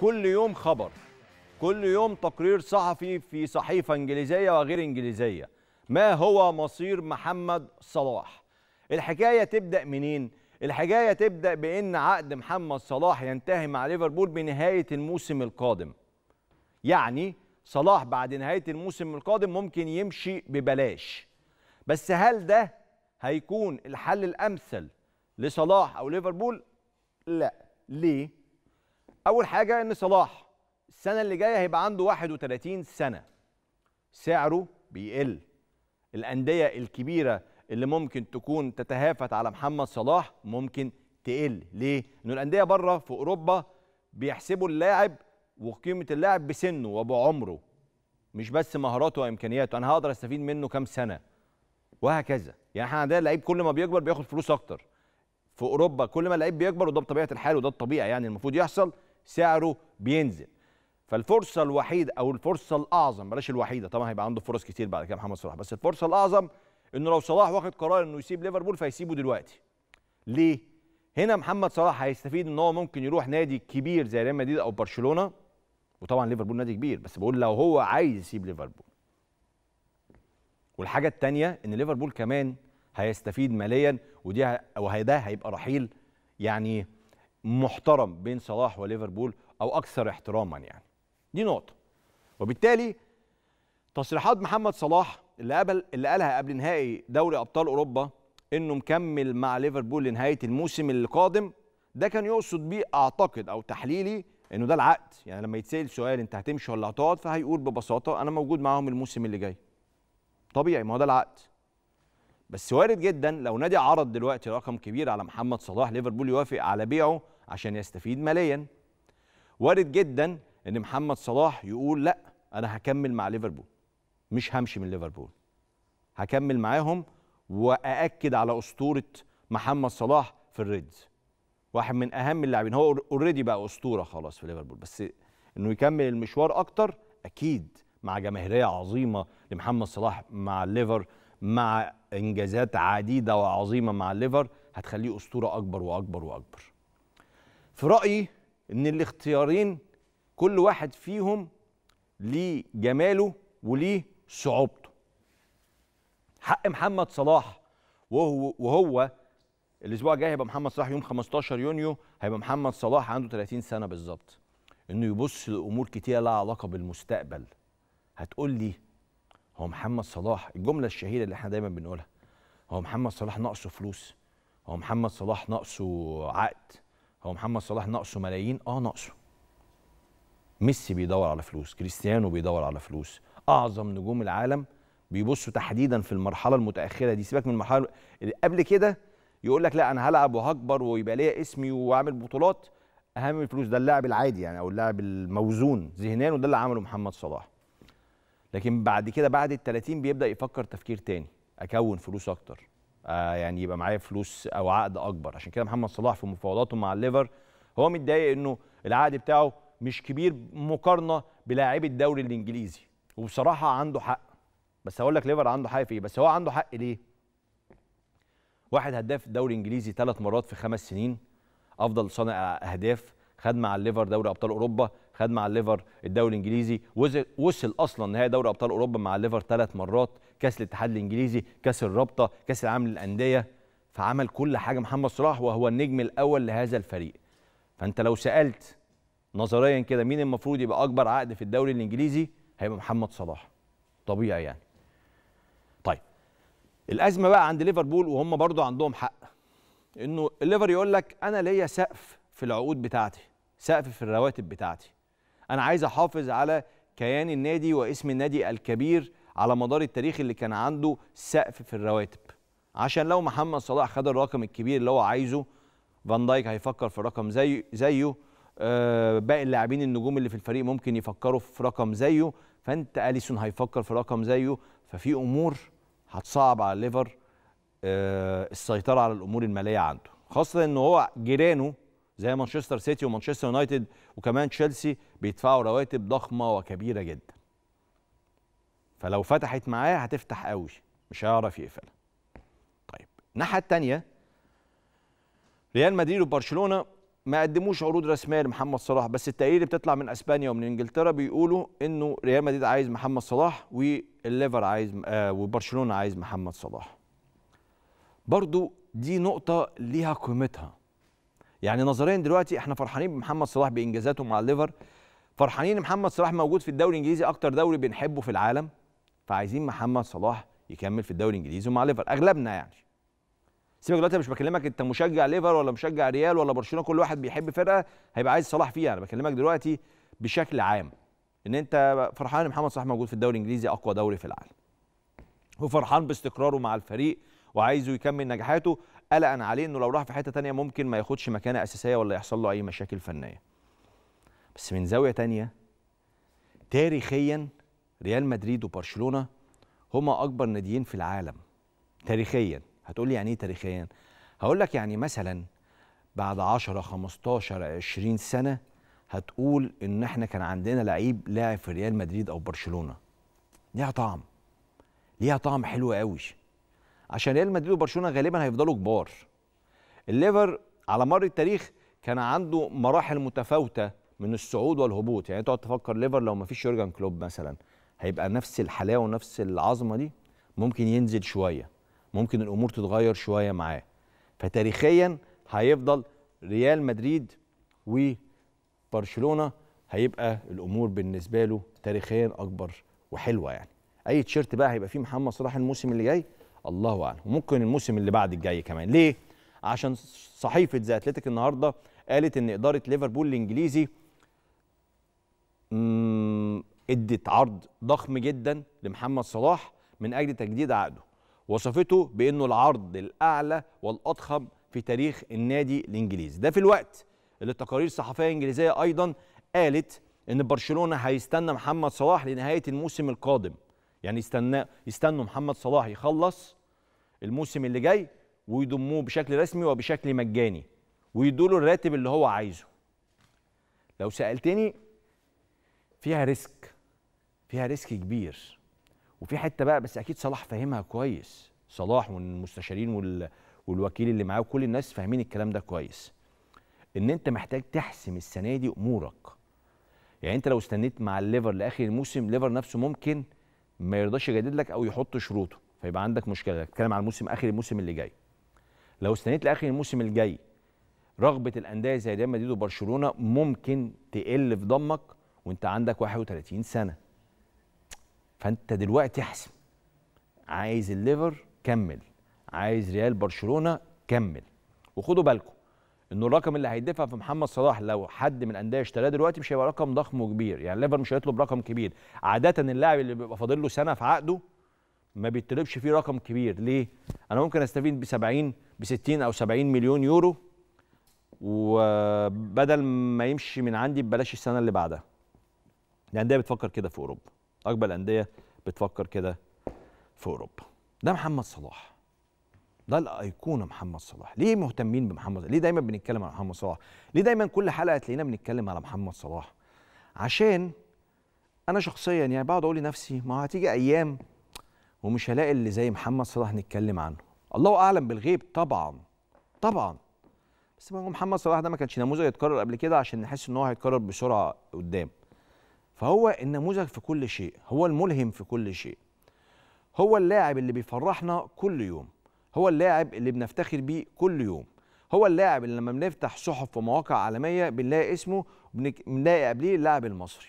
كل يوم خبر كل يوم تقرير صحفي في صحيفة إنجليزية وغير إنجليزية ما هو مصير محمد صلاح الحكاية تبدأ منين الحكاية تبدأ بأن عقد محمد صلاح ينتهي مع ليفربول بنهاية الموسم القادم يعني صلاح بعد نهاية الموسم القادم ممكن يمشي ببلاش بس هل ده هيكون الحل الأمثل لصلاح أو ليفربول؟ لا ليه؟ اول حاجه ان صلاح السنه اللي جايه هيبقى عنده 31 سنه سعره بيقل الانديه الكبيره اللي ممكن تكون تتهافت على محمد صلاح ممكن تقل ليه لان الانديه بره في اوروبا بيحسبوا اللاعب وقيمه اللاعب بسنه وبعمره مش بس مهاراته وامكانياته انا هقدر استفيد منه كام سنه وهكذا يعني احنا عندنا لعيب كل ما بيكبر بياخد فلوس اكتر في اوروبا كل ما اللعيب بيكبر وده بطبيعه الحال وده الطبيعي يعني المفروض يحصل سعره بينزل فالفرصه الوحيده او الفرصه الاعظم بلاش الوحيده طبعا هيبقى عنده فرص كتير بعد كده محمد صلاح بس الفرصه الاعظم انه لو صلاح واخد قرار انه يسيب ليفربول فيسيبه دلوقتي ليه هنا محمد صلاح هيستفيد ان هو ممكن يروح نادي كبير زي ريال مدريد او برشلونه وطبعا ليفربول نادي كبير بس بقول لو هو عايز يسيب ليفربول والحاجه الثانيه ان ليفربول كمان هيستفيد ماليا ودي وده ده هيبقى رحيل يعني محترم بين صلاح وليفربول او اكثر احتراما يعني دي نقطه وبالتالي تصريحات محمد صلاح اللي قبل اللي قالها قبل نهائي دوري ابطال اوروبا انه مكمل مع ليفربول لنهايه الموسم القادم ده كان يقصد بيه اعتقد او تحليلي انه ده العقد يعني لما يتسال سؤال انت هتمشي ولا هتقعد فهيقول ببساطه انا موجود معاهم الموسم اللي جاي طبيعي ما هو ده العقد بس وارد جدا لو نادي عرض دلوقتي رقم كبير على محمد صلاح ليفربول يوافق على بيعه عشان يستفيد ماليا وارد جدا ان محمد صلاح يقول لا انا هكمل مع ليفربول مش همشي من ليفربول هكمل معاهم واكد على أسطورة محمد صلاح في الريدز واحد من أهم اللاعبين هو اوريدي بقى أسطورة خلاص في ليفربول بس إنه يكمل المشوار أكتر أكيد مع جماهيرية عظيمة لمحمد صلاح مع الليفر مع إنجازات عديدة وعظيمة مع الليفر هتخليه أسطورة أكبر وأكبر وأكبر في رايي ان الاختيارين كل واحد فيهم ليه جماله وليه صعوبته حق محمد صلاح وهو وهو الاسبوع الجاي هيبقى محمد صلاح يوم 15 يونيو هيبقى محمد صلاح عنده 30 سنه بالظبط انه يبص لامور كتيره لها علاقه بالمستقبل هتقول لي هو محمد صلاح الجمله الشهيره اللي احنا دايما بنقولها هو محمد صلاح ناقصه فلوس هو محمد صلاح ناقصه عقد هو محمد صلاح ناقصه ملايين اه ناقصه ميسي بيدور على فلوس كريستيانو بيدور على فلوس اعظم نجوم العالم بيبصوا تحديدا في المرحله المتاخره دي سيبك من المرحله اللي قبل كده يقول لك لا انا هلعب وهكبر ويبقى ليا اسمي واعمل بطولات اهم الفلوس ده اللاعب العادي يعني او اللاعب الموزون ذهنيا وده اللي عمله محمد صلاح لكن بعد كده بعد ال 30 بيبدا يفكر تفكير تاني اكون فلوس اكتر آه، يعني يبقى معايا فلوس او عقد اكبر عشان كده محمد صلاح في مفاوضاته مع الليفر هو متضايق انه العقد بتاعه مش كبير مقارنه بلاعبي الدوري الانجليزي وبصراحه عنده حق بس هقول لك ليفر عنده حق في ايه بس هو عنده حق ليه واحد هداف الدوري الانجليزي ثلاث مرات في خمس سنين افضل صانع اهداف خد مع الليفر دوري ابطال اوروبا خد مع الليفر الدوري الانجليزي وصل اصلا نهائي دوري ابطال اوروبا مع الليفر ثلاث مرات كاس الاتحاد الانجليزي كاس الرابطه كاس العالم للانديه فعمل كل حاجه محمد صلاح وهو النجم الاول لهذا الفريق فانت لو سالت نظريا كده مين المفروض يبقى اكبر عقد في الدوري الانجليزي هيبقى محمد صلاح طبيعي يعني طيب الازمه بقى عند ليفربول وهم برضو عندهم حق انه الليفر يقول لك انا ليا سقف في العقود بتاعتي سقف في الرواتب بتاعتي انا عايز احافظ على كيان النادي واسم النادي الكبير على مدار التاريخ اللي كان عنده سقف في الرواتب عشان لو محمد صلاح خد الرقم الكبير اللي هو عايزه فان دايك هيفكر في رقم زي زيه آه باقي اللاعبين النجوم اللي في الفريق ممكن يفكروا في رقم زيه فانت اليسون هيفكر في رقم زيه ففي امور هتصعب على ليفر آه السيطره على الامور الماليه عنده خاصه ان هو جيرانه زي مانشستر سيتي ومانشستر يونايتد وكمان تشيلسي بيدفعوا رواتب ضخمه وكبيره جدا فلو فتحت معاه هتفتح قوي مش هيعرف يقفلها طيب الناحيه الثانيه ريال مدريد وبرشلونه ما قدموش عروض رسميه لمحمد صلاح بس التقارير اللي بتطلع من اسبانيا ومن انجلترا بيقولوا انه ريال مدريد عايز محمد صلاح والليفر عايز آه وبرشلونه عايز محمد صلاح برضو دي نقطه ليها قيمتها يعني نظريا دلوقتي احنا فرحانين بمحمد صلاح بانجازاته مع الليفر فرحانين محمد صلاح موجود في الدوري الانجليزي اكتر دوري بنحبه في العالم فعايزين محمد صلاح يكمل في الدوري الانجليزي ومع ليفر اغلبنا يعني سيبك دلوقتي مش بكلمك انت مشجع ليفر ولا مشجع ريال ولا برشلونه كل واحد بيحب فرقه هيبقى عايز صلاح فيها انا بكلمك دلوقتي بشكل عام ان انت فرحان محمد صلاح موجود في الدوري الانجليزي اقوى دوري في العالم وفرحان باستقراره مع الفريق وعايزه يكمل نجاحاته قلقا عليه انه لو راح في حته ثانيه ممكن ما ياخدش مكانه اساسيه ولا يحصل له اي مشاكل فنيه بس من زاويه ثانيه تاريخيا ريال مدريد وبرشلونه هما اكبر ناديين في العالم تاريخيا هتقول لي يعني ايه تاريخيا هقول لك يعني مثلا بعد 10 15 20 سنه هتقول ان احنا كان عندنا لعيب لاعب في ريال مدريد او برشلونه ليها طعم ليها طعم حلو قوي عشان ريال مدريد وبرشلونه غالبا هيفضلوا كبار الليفر على مر التاريخ كان عنده مراحل متفاوته من الصعود والهبوط يعني تقعد تفكر ليفر لو ما فيش يورجن كلوب مثلا هيبقى نفس الحلاوه ونفس العظمه دي ممكن ينزل شويه ممكن الامور تتغير شويه معاه فتاريخيا هيفضل ريال مدريد وبرشلونه هيبقى الامور بالنسبه له تاريخيا اكبر وحلوه يعني اي تيشيرت بقى هيبقى فيه محمد صلاح الموسم اللي جاي الله اعلم ممكن الموسم اللي بعد الجاي كمان ليه عشان صحيفه ذا اتلتيك النهارده قالت ان اداره ليفربول الانجليزي ادت عرض ضخم جدا لمحمد صلاح من اجل تجديد عقده وصفته بانه العرض الاعلى والاضخم في تاريخ النادي الانجليزي ده في الوقت اللي التقارير الصحفيه الانجليزيه ايضا قالت ان برشلونه هيستنى محمد صلاح لنهايه الموسم القادم يعني يستنى يستنوا محمد صلاح يخلص الموسم اللي جاي ويضموه بشكل رسمي وبشكل مجاني ويدوا له الراتب اللي هو عايزه لو سالتني فيها ريسك فيها ريسك كبير وفي حته بقى بس اكيد صلاح فاهمها كويس صلاح والمستشارين وال... والوكيل اللي معاه وكل الناس فاهمين الكلام ده كويس ان انت محتاج تحسم السنه دي امورك يعني انت لو استنيت مع الليفر لاخر الموسم ليفر نفسه ممكن ما يرضاش يجدد لك او يحط شروطه فيبقى عندك مشكله تتكلم عن الموسم اخر الموسم اللي جاي لو استنيت لاخر الموسم الجاي رغبه الانديه زي ريال مدريد وبرشلونه ممكن تقل في ضمك وانت عندك 31 سنه فانت دلوقتي احسن عايز الليفر كمل عايز ريال برشلونه كمل وخدوا بالكم انه الرقم اللي هيدفع في محمد صلاح لو حد من الانديه اشتراه دلوقتي مش هيبقى رقم ضخم وكبير يعني ليفر مش هيطلب رقم كبير عاده اللاعب اللي بيبقى فاضل له سنه في عقده ما بيطلبش فيه رقم كبير ليه انا ممكن استفيد ب 70 ب 60 او 70 مليون يورو وبدل ما يمشي من عندي ببلاش السنه اللي بعدها الانديه بتفكر كده في اوروبا اكبر الانديه بتفكر كده في اوروبا ده محمد صلاح ده الايقونه محمد صلاح ليه مهتمين بمحمد ليه دايما بنتكلم على محمد صلاح ليه دايما كل حلقه تلاقينا بنتكلم على محمد صلاح عشان انا شخصيا يعني بقعد اقول لنفسي ما هتيجي ايام ومش هلاقي اللي زي محمد صلاح نتكلم عنه الله اعلم بالغيب طبعا طبعا بس هو محمد صلاح ده ما كانش نموذج يتكرر قبل كده عشان نحس ان هو هيتكرر بسرعه قدام فهو النموذج في كل شيء هو الملهم في كل شيء هو اللاعب اللي بيفرحنا كل يوم هو اللاعب اللي بنفتخر بيه كل يوم هو اللاعب اللي لما بنفتح صحف ومواقع عالميه بنلاقي اسمه بنلاقي قبليه اللاعب المصري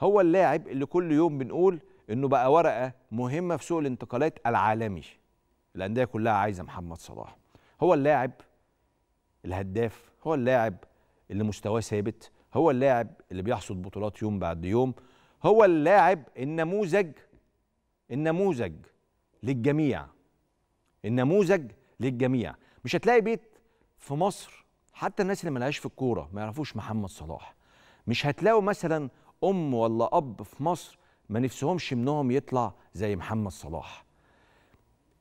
هو اللاعب اللي كل يوم بنقول انه بقى ورقه مهمه في سوق الانتقالات العالمي الانديه كلها عايزه محمد صلاح هو اللاعب الهداف هو اللاعب اللي مستواه ثابت هو اللاعب اللي بيحصد بطولات يوم بعد يوم هو اللاعب النموذج النموذج للجميع النموذج للجميع مش هتلاقي بيت في مصر حتى الناس اللي ملهاش في الكوره ما يعرفوش محمد صلاح مش هتلاقوا مثلا ام ولا اب في مصر ما نفسهمش منهم يطلع زي محمد صلاح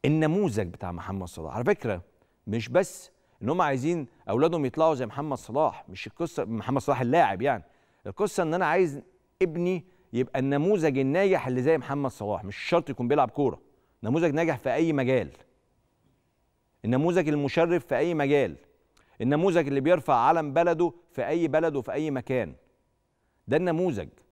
النموذج بتاع محمد صلاح على فكره مش بس ان هم عايزين اولادهم يطلعوا زي محمد صلاح مش القصه محمد صلاح اللاعب يعني القصه ان انا عايز ابني يبقى النموذج الناجح اللي زي محمد صلاح مش شرط يكون بيلعب كوره نموذج ناجح في اي مجال النموذج المشرف في اي مجال النموذج اللي بيرفع علم بلده في اي بلد وفي اي مكان ده النموذج